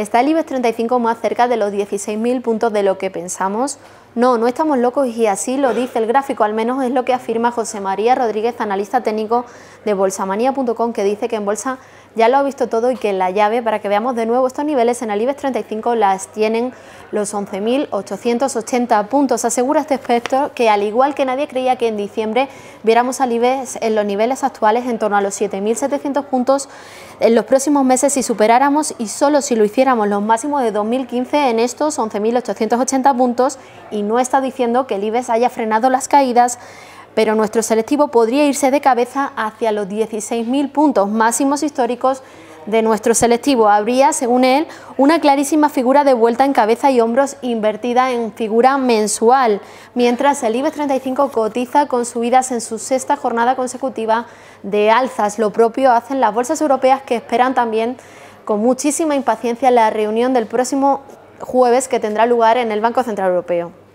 Está el IBEX 35 más cerca de los 16.000 puntos de lo que pensamos. No, no estamos locos y así lo dice el gráfico, al menos es lo que afirma José María Rodríguez, analista técnico de bolsamanía.com, que dice que en bolsa ya lo ha visto todo y que la llave, para que veamos de nuevo estos niveles, en el IBEX 35 las tienen los 11.880 puntos. Asegura este experto que al igual que nadie creía que en diciembre viéramos al IBEX en los niveles actuales en torno a los 7.700 puntos en los próximos meses si superáramos y solo si lo hiciéramos los máximos de 2015 en estos 11.880 puntos y no está diciendo que el IBEX haya frenado las caídas, pero nuestro selectivo podría irse de cabeza hacia los 16.000 puntos máximos históricos de nuestro selectivo. Habría, según él, una clarísima figura de vuelta en cabeza y hombros invertida en figura mensual, mientras el IBEX 35 cotiza con subidas en su sexta jornada consecutiva de alzas. Lo propio hacen las bolsas europeas que esperan también con muchísima impaciencia la reunión del próximo jueves que tendrá lugar en el Banco Central Europeo.